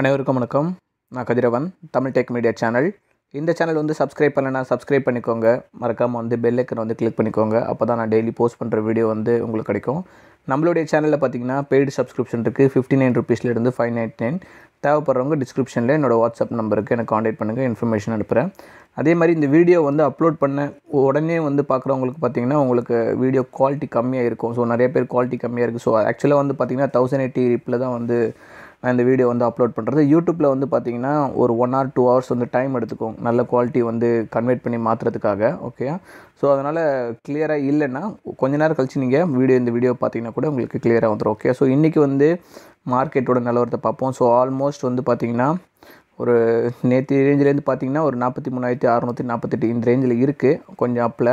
அனைவருக்கும் வணக்கம் நான் Kathiravan Tamil tech media channel இந்த சேனல் வந்து சப்ஸ்கிரைப் பண்ணலைன்னா சப்ஸ்கிரைப் பண்ணிக்கோங்க மறக்காமல் வந்து பெல் ஐக்கன் வந்து கிளிக் பண்ணிக்கோங்க அப்போ தான் நான் டெய்லி போஸ்ட் பண்ணுற வீடியோ வந்து உங்களுக்கு கிடைக்கும் நம்மளுடைய சேனலில் பார்த்தீங்கன்னா பெய்டு சப்ஸ்கிரிப்ஷன் இருக்குது ஃபிஃப்டி நைன் ருபீஸ்லேருந்து ஃபைவ் நைன்டி நைன் தேவைப்படுறவங்க டிஸ்கிரிப்ஷனில் என்னோடய வாட்ஸ்அப் நம்பருக்கு எனக்கு காண்டாக்ட் பண்ணுங்கள் இன்ஃபர்மேஷன் அனுப்புகிறேன் அதே மாதிரி இந்த வீடியோ வந்து அப்லோட் பண்ண உடனே வந்து பார்க்குறவங்களுக்கு பார்த்தீங்கன்னா உங்களுக்கு வீடியோ குவாலிட்டி கம்மியாக இருக்கும் ஸோ நிறைய பேர் குவாலிட்டி கம்மியாக இருக்குது ஸோ ஆக்சுவலாக வந்து பார்த்திங்கன்னா தௌசண்ட் எயிட்டி ரிப்பில் தான் வந்து நான் இந்த வீடியோ வந்து அப்லோட் பண்ணுறது யூடியூப்பில் வந்து பார்த்தீங்கன்னா ஒரு ஒன் ஆர் டூ ஹவர்ஸ் வந்து டைம் எடுத்துக்கும் நல்ல குவாலிட்டி வந்து கன்வெர்ட் பண்ணி மாற்றுறதுக்காக ஓகே ஸோ அதனால் கிளியராக இல்லைன்னா கொஞ்ச நேரம் கழிச்சு நீங்கள் வீடியோ இந்த வீடியோ பார்த்தீங்கன்னா கூட உங்களுக்கு கிளியராக வந்துடும் ஓகே ஸோ இன்றைக்கி வந்து மார்க்கெட்டோட நிலவரத்தை பார்ப்போம் ஸோ ஆல்மோஸ்ட் வந்து பார்த்திங்கன்னா ஒரு நேற்று ரேஞ்சிலேருந்து பார்த்திங்கன்னா ஒரு நாற்பத்தி மூணாயிரத்தி அறநூற்றி நாற்பத்தெட்டு இந்த ரேஞ்சில் இருக்குது கொஞ்சம் அப்பில்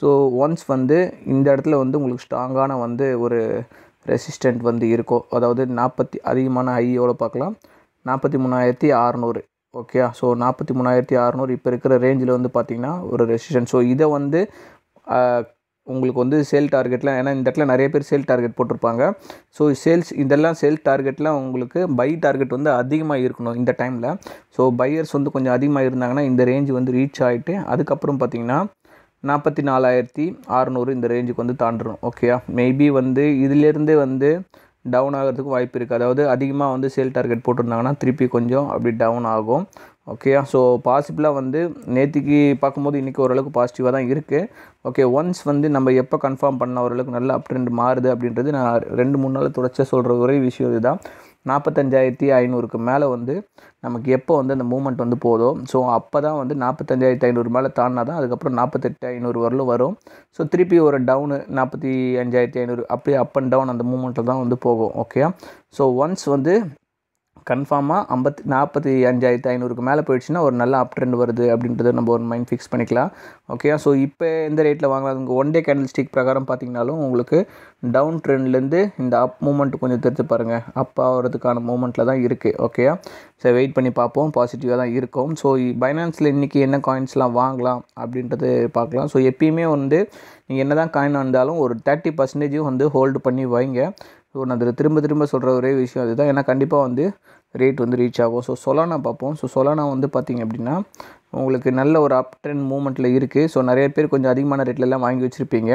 ஸோ ஒன்ஸ் வந்து இந்த இடத்துல வந்து உங்களுக்கு ஸ்ட்ராங்கான வந்து ஒரு ரெசிஸ்டண்ட் வந்து இருக்கோ அதாவது நாற்பத்தி அதிகமான ஹை எவ்வளோ பார்க்கலாம் நாற்பத்தி மூணாயிரத்தி அறநூறு ஓகே ஸோ நாற்பத்தி மூணாயிரத்தி அறநூறு இப்போ இருக்கிற ரேஞ்சில் வந்து பார்த்திங்கன்னா ஒரு ரெசிஸ்டன்ட் ஸோ இதை வந்து உங்களுக்கு வந்து சேல் டார்கெட்டில் ஏன்னா இந்த இடத்துல நிறைய பேர் சேல் டார்கெட் போட்டிருப்பாங்க ஸோ சேல்ஸ் இதெல்லாம் சேல் டார்கெட்டில் உங்களுக்கு பை டார்கெட் வந்து அதிகமாக இருக்கணும் இந்த டைமில் ஸோ பையர்ஸ் வந்து கொஞ்சம் அதிகமாக இருந்தாங்கன்னா இந்த ரேஞ்ச் வந்து ரீச் ஆகிட்டு அதுக்கப்புறம் பார்த்திங்கன்னா நாற்பத்தி நாலாயிரத்தி அறநூறு இந்த ரேஞ்சுக்கு வந்து தாண்டணும் ஓகேயா மேபி வந்து இதிலேருந்து வந்து டவுன் ஆகிறதுக்கு வாய்ப்பு இருக்குது அதாவது அதிகமாக வந்து சேல் டார்கெட் போட்டிருந்தாங்கன்னா திருப்பி கொஞ்சம் அப்படி டவுன் ஆகும் ஓகேயா ஸோ பாசிபிளாக வந்து நேற்றுக்கு பார்க்கும்போது இன்றைக்கி ஓரளவுக்கு பாசிட்டிவாக தான் இருக்குது ஓகே ஒன்ஸ் வந்து நம்ம எப்போ கன்ஃபார்ம் பண்ண ஓரளவுக்கு நல்லா அப் ட்ரெண்ட் மாறுது அப்படின்றது நான் ரெண்டு மூணு நாள் தொடர்ச்சியாக சொல்கிற ஒரே விஷயம் இதுதான் நாற்பத்தஞ்சாயிரத்தி ஐநூறுக்கு மேலே வந்து நமக்கு எப்போ வந்து அந்த மூமெண்ட் வந்து போதும் ஸோ அப்போ தான் வந்து நாற்பத்தஞ்சாயிரத்தி ஐநூறு மேலே தாண்டினா தான் அதுக்கப்புறம் நாற்பத்தெட்டு ஐநூறு வரலும் வரும் ஸோ திருப்பி ஒரு டவுனு நாற்பத்தி அஞ்சாயிரத்தி ஐநூறு அப்படியே அப் அண்ட் டவுன் அந்த மூமெண்ட்டில் தான் வந்து போகும் ஓகே ஸோ ஒன்ஸ் வந்து கன்ஃபார்மாக ஐம்பத்தி நாற்பத்தி அஞ்சாயிரத்து ஐநூறுக்கு மேலே போயிடுச்சுன்னா ஒரு நல்ல அப் ட்ரெண்ட் வருது அப்படின்றத நம்ம ஒரு மைண்ட் ஃபிக்ஸ் பண்ணிக்கலாம் ஓகே ஸோ இப்போ எந்த ரேட்டில் வாங்கலாம் உங்கள் ஒன் டே கேண்டல் ஸ்டிக் பிரகாரம் பார்த்திங்கனாலும் உங்களுக்கு டவுன் ட்ரெண்ட்லேருந்து இந்த அப் மூமெண்ட் கொஞ்சம் தெரிஞ்சு பாருங்கள் அப் ஆகிறதுக்கான மூமெண்ட்டில் தான் இருக்குது ஓகே சரி வெயிட் பண்ணி பார்ப்போம் பாசிட்டிவாக தான் இருக்கும் ஸோ பைனான்ஸில் இன்றைக்கி என்ன காயின்ஸ்லாம் வாங்கலாம் அப்படின்றது பார்க்கலாம் ஸோ எப்பயுமே வந்து நீங்கள் என்ன தான் காயின் வந்தாலும் ஒரு தேர்ட்டி பர்சன்டேஜும் வந்து ஹோல்டு பண்ணி வைங்க ஸோ நான் அதில் திரும்ப திரும்ப சொல்கிற ஒரே விஷயம் அதுதான் ஏன்னா கண்டிப்பாக வந்து ரேட் வந்து ரீச் ஆகும் ஸோ சொலானா பார்ப்போம் ஸோ சொலானா வந்து பார்த்திங்க அப்படின்னா உங்களுக்கு நல்ல ஒரு அப் ட்ரெண்ட் மூமெண்ட்டில் இருக்குது ஸோ நிறைய பேர் கொஞ்சம் அதிகமான ரேட்லலாம் வாங்கி வச்சுருப்பீங்க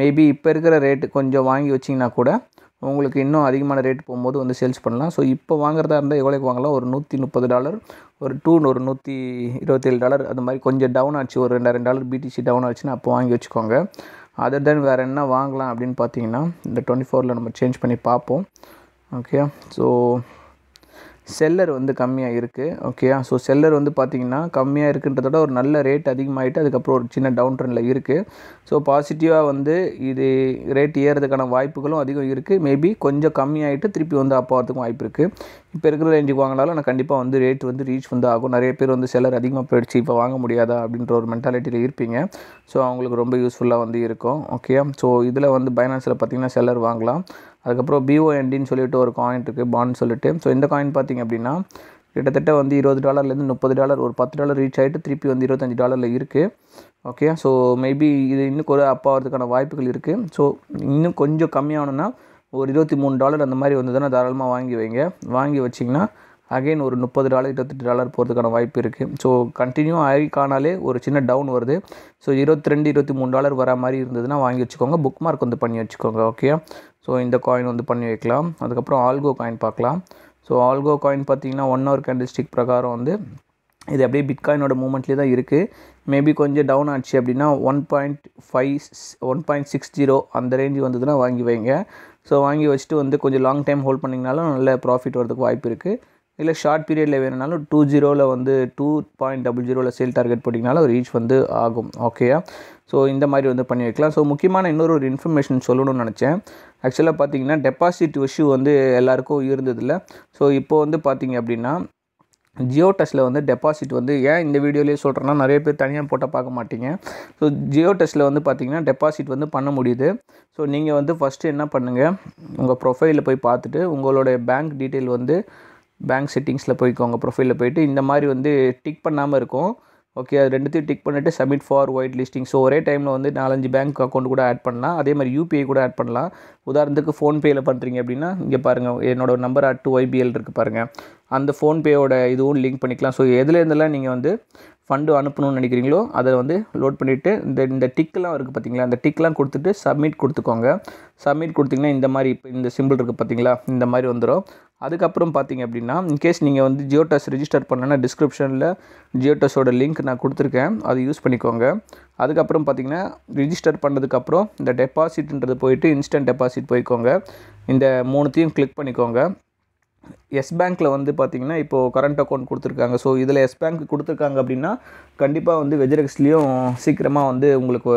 மேபி இப்போ இருக்கிற ரேட்டு கொஞ்சம் வாங்கி வச்சிங்கன்னா கூட உங்களுக்கு இன்னும் அதிகமான ரேட் போகும்போது வந்து சேல்ஸ் பண்ணலாம் ஸோ இப்போ வாங்குறதா இருந்தால் எவ்வளோக்கு வாங்கலாம் ஒரு நூற்றி முப்பது டாலர் ஒரு டூ ஒரு நூற்றி இருபத்தேழு டாலர் அது மாதிரி கொஞ்சம் டவுன் ஆச்சு ஒரு ரெண்டாயிரம் டாலர் பிடிசி டவுன் ஆச்சுன்னா அப்போ வாங்கி வச்சுக்கோங்க அதர் தென் வேறு என்ன வாங்கலாம் அப்படின்னு பார்த்தீங்கன்னா இந்த டுவெண்ட்டி ஃபோரில் நம்ம சேஞ்ச் பண்ணி பார்ப்போம் ஓகே ஸோ செல்லர் வந்து கம்மியாக இருக்குது ஓகேயா ஸோ செல்லர் வந்து பார்த்திங்கன்னா கம்மியாக இருக்குன்றதோட ஒரு நல்ல ரேட் அதிகமாகிட்டு அதுக்கப்புறம் ஒரு சின்ன டவுன் ட்ரெண்டில் இருக்குது ஸோ பாசிட்டிவாக வந்து இது ரேட் ஏறதுக்கான வாய்ப்புகளும் அதிகம் இருக்குது மேபி கொஞ்சம் கம்மியாகிட்டு திருப்பி வந்து அப் வாய்ப்பு இருக்குது இப்போ இருக்கிற ரேஞ்சுக்கு வாங்கினாலும் நான் கண்டிப்பாக வந்து ரேட் வந்து ரீச் வந்து ஆகும் நிறைய பேர் வந்து செல்லர் அதிகமாக போயிடுச்சு இப்போ வாங்க முடியாதா அப்படின்ற ஒரு மென்டாலிட்டியில் இருப்பீங்க ஸோ அவங்களுக்கு ரொம்ப யூஸ்ஃபுல்லாக வந்து இருக்கும் ஓகே ஸோ இதில் வந்து பைனான்ஸில் பார்த்திங்கன்னா செல்லர் வாங்கலாம் அதுக்கப்புறம் பிஓஎன்டின்னு சொல்லிட்டு ஒரு காயின் இருக்குது பாண்ட் சொல்லிட்டு ஸோ இந்த காயின் பார்த்திங்க அப்படின்னா கிட்டத்தட்ட வந்து இருபது டாலர்லேருந்து முப்பது டாலர் ஒரு பத்து டாலர் ரீச் ஆகிட்டு திருப்பி வந்து இருபத்தஞ்சி டாலரில் இருக்குது ஓகே ஸோ மேபி இது இன்னும் கூட அப் ஆகிறதுக்கான வாய்ப்புகள் இருக்குது ஸோ இன்னும் கொஞ்சம் கம்மியானோன்னா ஒரு இருபத்தி மூணு டாலர் அந்த மாதிரி வந்ததுன்னா தாராளமாக வாங்கி வைங்க வாங்கி வச்சிங்கன்னா அகைன் ஒரு முப்பது டாலர் இருபத்தெட்டு டாலர் போகிறதுக்கான வாய்ப்பு இருக்குது ஸோ கண்டினியூ ஆகி காணாலே ஒரு சின்ன டவுன் வருது ஸோ இருபத்தி ரெண்டு இருபத்தி மூணு டாலர் வர மாதிரி இருந்ததுன்னா வாங்கி வச்சுக்கோங்க புக் மார்க் வந்து பண்ணி வச்சுக்கோங்க ஓகே ஸோ இந்த காயின் வந்து பண்ணி வைக்கலாம் அதுக்கப்புறம் ஆல்கோ காயின் பார்க்கலாம் ஸோ ஆல்கோ காயின் பார்த்திங்கன்னா ஒன் ஹவர் கேண்டில் பிரகாரம் வந்து இது அப்படியே பிட்காயினோட மூமெண்ட்லேயே தான் இருக்குது மேபி கொஞ்சம் டவுன் ஆச்சு அப்படின்னா one point five one point six zero அந்த ரேஞ்சு வந்ததுன்னா வாங்கி வைங்க ஸோ வாங்கி வச்சுட்டு வந்து கொஞ்சம் லாங் டைம் ஹோல்ட் பண்ணிங்கனாலும் நல்ல ப்ராஃபிட் வரதுக்கு வாய்ப்பு இருக்குது இல்லை ஷார்ட் பீரியடில் வேணும்னாலும் டூ ஜீரோவில் வந்து டூ பாயிண்ட் டபுள் ஜீரோவில் சேல் டார்கெட் போட்டிங்கனாலும் ரீச் வந்து ஆகும் ஓகேயா ஸோ இந்த மாதிரி வந்து பண்ணி வைக்கலாம் ஸோ முக்கியமான இன்னொரு ஒரு இன்ஃபர்மேஷன் சொல்லணும்னு நினச்சேன் ஆக்சுவலாக பார்த்தீங்கன்னா டெபாசிட் இஷ்யூ வந்து எல்லாேருக்கும் இருந்ததில்ல ஸோ இப்போ வந்து பார்த்தீங்க அப்படின்னா ஜியோ டெஸ்ட்டில் வந்து டெபாசிட் வந்து ஏன் இந்த வீடியோலேயே சொல்கிறேன்னா நிறைய பேர் தனியாக போட்டால் பார்க்க மாட்டீங்க ஸோ ஜியோ டெஸ்ட்டில் வந்து பார்த்திங்கன்னா டெபாசிட் வந்து பண்ண முடியுது ஸோ நீங்கள் வந்து ஃபஸ்ட்டு என்ன பண்ணுங்கள் உங்கள் ப்ரொஃபைலில் போய் பார்த்துட்டு உங்களுடைய பேங்க் டீட்டெயில் வந்து பேங்க் செட்டிங்ஸில் போய்க்கோங்க ப்ரொஃபைலில் போயிட்டு இந்த மாதிரி வந்து டிக் பண்ணாமல் இருக்கும் ஓகே அது ரெண்டுத்தையும் டிக் பண்ணிவிட்டு submit for white listing so ஒரே டைமில் வந்து நாலஞ்சு பேங்க் அக்கௌண்ட் கூட ஆட் பண்ணலாம் அதே மாதிரி யூபிஐ கூட ஆட் பண்ணலாம் உதாரணத்துக்கு ஃபோன்பேயில் பண்ணுறீங்க அப்படின்னா இங்கே பாருங்கள் என்னோடய நம்பர் அட் ஒய்பிஎல் இருக்குது பாருங்கள் அந்த ஃபோன்பேயோட இதுவும் லிங்க் பண்ணிக்கலாம் ஸோ எதுலேருந்தெல்லாம் நீங்கள் வந்து ஃபண்டு அனுப்பணும்னு நினைக்கிறீங்களோ அதை வந்து லோட் பண்ணிவிட்டு இந்த இந்த டிக்கெலாம் இருக்குது பார்த்தீங்களா அந்த டிக்கெலாம் கொடுத்துட்டு சப்மிட் கொடுத்துக்கோங்க சப்மிட் கொடுத்திங்கன்னா இந்த மாதிரி இப்போ இந்த சிம்பிள் இருக்குது பார்த்தீங்களா இந்த மாதிரி வந்துடும் அதுக்கப்புறம் பார்த்தீங்க அப்படின்னா இன்கேஸ் நீங்கள் வந்து ஜியோடாஸ் ரிஜிஸ்டர் பண்ணனா டிஸ்கிரிப்ஷனில் ஜியோடாஸோட லிங்க் நான் கொடுத்துருக்கேன் அது யூஸ் பண்ணிக்கோங்க அதுக்கப்புறம் பார்த்தீங்கன்னா ரிஜிஸ்டர் பண்ணதுக்கப்புறம் இந்த டெபாசிட்ன்றது போயிட்டு இன்ஸ்டன்ட் டெபாசிட் போய்க்கோங்க இந்த மூணுத்தையும் கிளிக் பண்ணிக்கோங்க எஸ் பேங்க்கில் வந்து பார்த்திங்கன்னா இப்போது கரண்ட் அக்கௌண்ட் கொடுத்துருக்காங்க ஸோ இதில் எஸ் பேங்க் கொடுத்துருக்காங்க அப்படின்னா கண்டிப்பாக வந்து வெஜரெக்ஸ்லேயும் சீக்கிரமாக வந்து உங்களுக்கு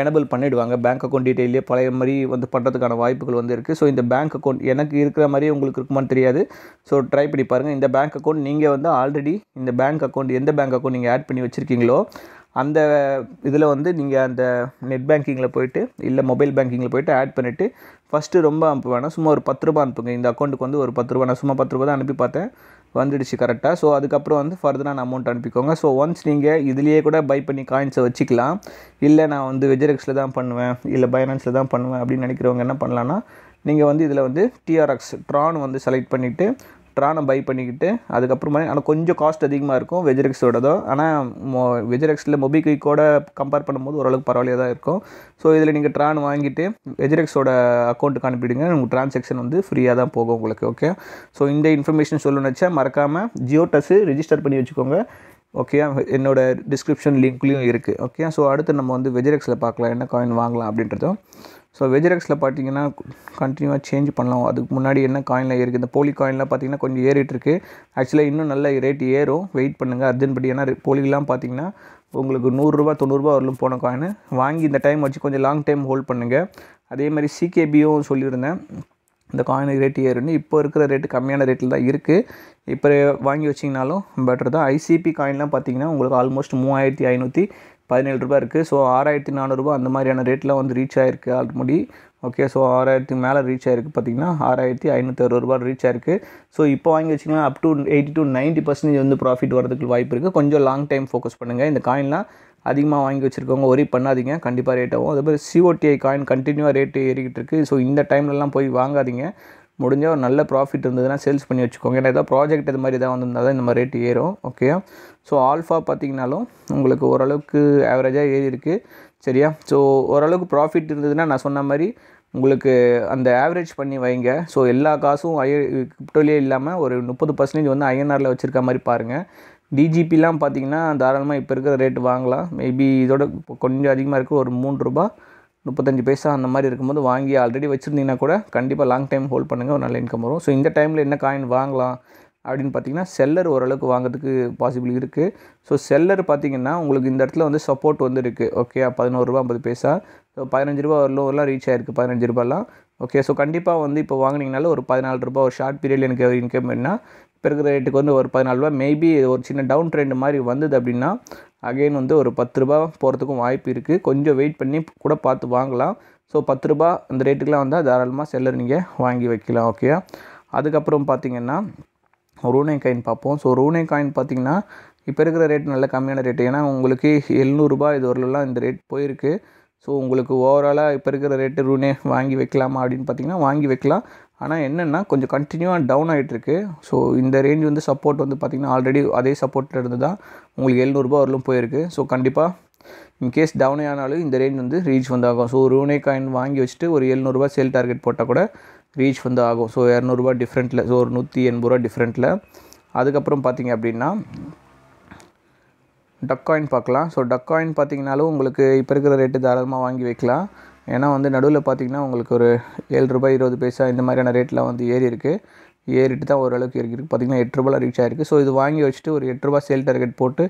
எனபிள் பண்ணிவிடுவாங்க பேங்க் அக்கௌண்ட் டீட்டெயிலே பழைய மாதிரி வந்து பண்ணுறதுக்கான வாய்ப்புகள் வந்து இருக்குது ஸோ இந்த பேங்க் அக்கௌண்ட் எனக்கு இருக்கிற மாதிரி உங்களுக்கு இருக்குமான்னு தெரியாது ஸோ ட்ரை பண்ணி பாருங்கள் இந்த பேங்க் அக்கௌண்ட் நீங்கள் வந்து ஆல்ரெடி இந்த பேங்க் அக்கௌண்ட் எந்த பேங்க் அக்கௌண்ட் நீங்கள் ஆட் பண்ணி வச்சுருக்கீங்களோ அந்த இதில் வந்து நீங்கள் அந்த நெட் பேங்கிங்கில் போய்ட்டு இல்லை மொபைல் பேங்கிங்கில் போய்ட்டு ஆட் பண்ணிவிட்டு ஃபஸ்ட்டு ரொம்ப அனுப்புவேன் வேணாம் சும்மா ஒரு பத்து ரூபா அனுப்புங்க இந்த அக்கௌண்ட்டுக்கு வந்து ஒரு பத்து ரூபா நான் சும்மா பத்து ரூபா தான் அனுப்பி பார்த்தேன் வந்துடுச்சு கரெக்டாக ஸோ அதுக்கப்புறம் வந்து ஃபர்தராக நான் அமௌண்ட் அனுப்பிக்கோங்க ஸோ ஒன்ஸ் நீங்கள் இதுலேயே கூட பை பண்ணி காயின்ஸை வச்சுக்கலாம் இல்லை நான் வந்து வெஜரெக்ஸில் தான் பண்ணுவேன் இல்லை பைனான்ஸில் தான் பண்ணுவேன் அப்படின்னு நினைக்கிறவங்க என்ன பண்ணலான்னா நீங்கள் வந்து இதில் வந்து டிஆர்எக்ஸ் ட்ரான் வந்து செலக்ட் பண்ணிவிட்டு எக்ஸ்ட்ரா நம்ம பை பண்ணிக்கிட்டு அதுக்கப்புறமா ஆனால் கொஞ்சம் காஸ்ட் அதிகமாக இருக்கும் தான் ஆனால் மொ வெஜ்ரெக்ஸில் மொபிக்விக்கோட கம்பேர் பண்ணும்போது ஓரளவுக்கு பரவாயில்லையாக தான் இருக்கும் ஸோ இதில் நீங்கள் ட்ரான் வாங்கிட்டு வெஜரெக்ஸோட அக்கௌண்ட்டுக்கு அனுப்பிடுங்க உங்களுக்கு ட்ரான்சாக்ஷன் வந்து ஃப்ரீயாக தான் போகும் உங்களுக்கு ஓகே ஸோ இந்த இன்ஃபர்மேஷன் சொல்லணுச்சா மறக்காமல் ஜியோ டஸ்ஸு ரிஜிஸ்டர் பண்ணி வச்சுக்கோங்க ஓகே என்னோட டிஸ்கிரிப்ஷன் லிங்க்லேயும் இருக்குது ஓகே ஸோ அடுத்து நம்ம வந்து வெஜிரெக்ஸில் பார்க்கலாம் என்ன காயின் வாங்கலாம் அப்படின்றதும் ஸோ வெஜிரெக்ஸில் பார்த்தீங்கன்னா கண்டினியூவாக சேஞ்ச் பண்ணலாம் அதுக்கு முன்னாடி என்ன காயினில் இருக்குது இந்த போலி காயின்லாம் பார்த்தீங்கன்னா கொஞ்சம் ஏறிட்டுருக்கு ஆக்சுவலாக இன்னும் நல்ல ரேட் ஏறும் வெயிட் பண்ணுங்கள் அர்ஜென்ட் படி ஏன்னா போலிலாம் பார்த்தீங்கன்னா உங்களுக்கு நூறுரூவா தொண்ணூறுரூவா வரலும் போன காயின் வாங்கி இந்த டைம் வச்சு கொஞ்சம் லாங் டைம் ஹோல்ட் பண்ணுங்கள் அதே மாதிரி சிகேபியும் சொல்லியிருந்தேன் இந்த காயின் ரேட் ஏறுன்னு இப்போ இருக்கிற ரேட்டு கம்மியான ரேட்டில் தான் இருக்குது இப்போ வாங்கி வச்சிங்கனாலும் பெட்டர் தான் ஐசிபி காயின்லாம் பார்த்தீங்கன்னா உங்களுக்கு ஆல்மோஸ்ட் மூவாயிரத்தி ஐநூற்றி பதினேழு ரூபா இருக்குது ஸோ ஆறாயிரத்தி நானூறுரூபா அந்த மாதிரியான ரேட்டில் வந்து ரீச் ஆகிருக்கு ஆல்ரெடி ஓகே ஸோ ஆறாயிரத்தி மேலே ரீச் ஆகிருக்கு பார்த்தீங்கன்னா ஆறாயிரத்தி ஐநூற்றி அறுபது ரூபா ரீச் ஆயிருக்கு ஸோ இப்போ வாங்கி வச்சிங்கன்னா up to eighty to ninety percentage வந்து ப்ராஃபிட் வரதுக்கு வாய்ப்பு இருக்குது கொஞ்சம் லாங் டைம் ஃபோக்கஸ் பண்ணுங்கள் இந்த காயின்லாம் அதிகமாக வாங்கி வச்சுருக்கவங்க ஒரி பண்ணாதீங்க கண்டிப்பாக ரேட் ஆகும் மாதிரி சிஓடிஐ காயின் கண்டினியூவாக ரேட்டு ஏறிக்கிட்டு இருக்குது ஸோ இந்த டைம்லலாம் போய் வாங்காதீங்க முடிஞ்ச ஒரு நல்ல ப்ராஃபிட் இருந்ததுன்னா சேல்ஸ் பண்ணி வச்சுக்கோங்க ஏன்னா ஏதாவது ப்ராஜெக்ட் இது மாதிரி எதாவது வந்திருந்தால் தான் இந்த மாதிரி ரேட்டு ஏறும் ஓகே ஸோ ஆல்ஃபா பார்த்திங்கனாலும் உங்களுக்கு ஓரளவுக்கு ஆவரேஜாக ஏறி இருக்குது சரியா ஸோ ஓரளவுக்கு ப்ராஃபிட் இருந்ததுன்னா நான் சொன்ன மாதிரி உங்களுக்கு அந்த ஆவரேஜ் பண்ணி வைங்க ஸோ எல்லா காசும் ஐ கிரிப்டோலேயே இல்லாமல் ஒரு முப்பது பர்சன்டேஜ் வந்து ஐஎன்ஆரில் வச்சுருக்க மாதிரி பாருங்கள் டிஜிபிலாம் பார்த்திங்கன்னா தாராளமாக இப்போ இருக்கிற ரேட் வாங்கலாம் மேபி இதோட கொஞ்சம் அதிகமாக இருக்குது ஒரு மூணு ரூபா முப்பத்தஞ்சு பைசா அந்த மாதிரி இருக்கும்போது வாங்கி ஆல்ரெடி வச்சுருந்தீங்கன்னா கூட கண்டிப்பாக லாங் டைம் ஹோல்ட் பண்ணுங்கள் ஒரு நல்ல இன்கம் வரும் ஸோ இந்த டைமில் என்ன காயின் வாங்கலாம் அப்படின்னு பார்த்தீங்கன்னா செல்லர் ஓரளவுக்கு வாங்கிறதுக்கு பாசிபிள் இருக்குது ஸோ செல்லர் பார்த்திங்கன்னா உங்களுக்கு இந்த இடத்துல வந்து சப்போர்ட் வந்து இருக்குது ஓகே பதினோருபா ஐம்பது பைசா ஸோ பதினஞ்சு ரூபா லோவெல்லாம் ரீச் ஆகிருக்கு பதினஞ்சு ரூபாலாம் ஓகே ஸோ கண்டிப்பாக வந்து இப்போ வாங்கினீங்கனால ஒரு பதினாலு ரூபா ஒரு ஷார்ட் பீரியடில் எனக்கு இன்கம் என்ன இப்போ இருக்கிற ரேட்டுக்கு வந்து ஒரு பதினாலு ரூபா மேபி ஒரு சின்ன டவுன் ட்ரெண்ட் மாதிரி வந்தது அப்படின்னா அகெயின் வந்து ஒரு பத்து ரூபா போகிறதுக்கும் வாய்ப்பு இருக்குது கொஞ்சம் வெயிட் பண்ணி கூட பார்த்து வாங்கலாம் ஸோ பத்து ரூபா அந்த ரேட்டுக்கெலாம் வந்தால் தாராளமாக செல்லர் நீங்கள் வாங்கி வைக்கலாம் ஓகே அதுக்கப்புறம் பார்த்திங்கன்னா ரூனே காயின் பார்ப்போம் ஸோ ரூனே காயின் பார்த்திங்கன்னா இப்போ இருக்கிற ரேட் நல்ல கம்மியான ரேட்டு ஏன்னா உங்களுக்கு எழுநூறுபா இது வரலாம் இந்த ரேட் போயிருக்கு ஸோ உங்களுக்கு ஓவராலாக இப்போ இருக்கிற ரேட்டு ரூனே வாங்கி வைக்கலாமா அப்படின்னு பார்த்தீங்கன்னா வாங்கி வைக்கலாம் ஆனால் என்னென்னா கொஞ்சம் கண்டினியூவாக டவுன் ஆகிட்டுருக்கு ஸோ இந்த ரேஞ்ச் வந்து சப்போர்ட் வந்து பார்த்திங்கன்னா ஆல்ரெடி அதே சப்போர்ட்டில் இருந்து தான் உங்களுக்கு எழுநூறுபா வரலும் போயிருக்கு ஸோ கண்டிப்பாக இன்கேஸ் டவுனே ஆனாலும் இந்த ரேஞ்ச் வந்து ரீச் வந்து ஆகும் ஸோ ரூனே காயின் வாங்கி வச்சுட்டு ஒரு எழுநூறுபா சேல் டார்கெட் போட்டால் கூட ரீச் வந்து ஆகும் ஸோ இரநூறுபா டிஃப்ரெண்ட்டில் ஸோ ஒரு நூற்றி எண்பது ரூபா டிஃப்ரெண்ட்டில் அதுக்கப்புறம் பார்த்திங்க அப்படின்னா டக் காயின் பார்க்கலாம் ஸோ டக் காயின் பார்த்தீங்கனாலும் உங்களுக்கு இப்போ இருக்கிற ரேட்டு தாராளமாக வாங்கி வைக்கலாம் ஏன்னா வந்து நடுவில் பார்த்திங்கன்னா உங்களுக்கு ஒரு ஏழு ரூபாய் இருபது பைசா இந்த மாதிரியான ரேட்டெலாம் வந்து ஏறி இருக்குது ஏறிட்டு தான் ஓரளவுக்கு இருக்குது பார்த்திங்கன்னா எட்டு ரூபாய் ரீச் ஆகிருக்கு ஸோ இது வாங்கி வச்சுட்டு ஒரு எட்டு ரூபா சேல் டார்கெட் போட்டு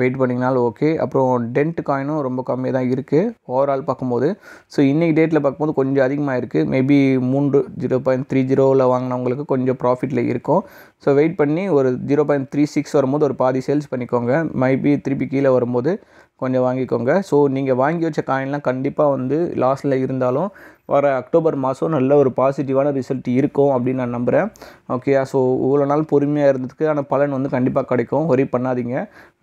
வெயிட் பண்ணிங்கனாலும் ஓகே அப்புறம் டென்ட் காயினும் ரொம்ப கம்மியாக தான் இருக்குது ஓவரால் பார்க்கும்போது ஸோ இன்றைக்கி டேட்டில் பார்க்கும்போது கொஞ்சம் அதிகமாக இருக்குது மேபி மூன்று ஜீரோ பாயிண்ட் த்ரீ ஜீரோவில் வாங்கினவங்களுக்கு கொஞ்சம் ப்ராஃபிட்டில் இருக்கும் ஸோ வெயிட் பண்ணி ஒரு ஜீரோ பாயிண்ட் த்ரீ சிக்ஸ் வரும்போது ஒரு பாதி சேல்ஸ் பண்ணிக்கோங்க மேபி திருப்பி கீழே வரும்போது கொஞ்சம் வாங்கிக்கோங்க ஸோ நீங்கள் வாங்கி வச்ச காயின்லாம் கண்டிப்பாக வந்து லாஸில் இருந்தாலும் வர அக்டோபர் மாதம் நல்ல ஒரு பாசிட்டிவான ரிசல்ட் இருக்கும் அப்படின்னு நான் நம்புகிறேன் ஓகேயா ஸோ இவ்வளோ நாள் பொறுமையாக இருந்ததுக்கு ஆனால் பலன் வந்து கண்டிப்பாக கிடைக்கும் ஒரே பண்ணாதீங்க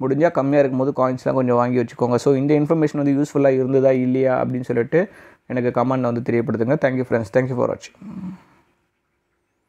முடிஞ்சால் கம்மியாக இருக்கும்போது காயின்ஸ்லாம் கொஞ்சம் வாங்கி வச்சுக்கோங்க ஸோ இந்த இன்ஃபர்மேஷன் வந்து யூஸ்ஃபுல்லாக இருந்ததா இல்லையா அப்படின்னு சொல்லிட்டு எனக்கு கமெண்ட் வந்து தெரியப்படுத்துங்க தேங்க்யூ ஃப்ரெண்ட்ஸ் தேங்க்யூ ஃபார் வாட்சிங்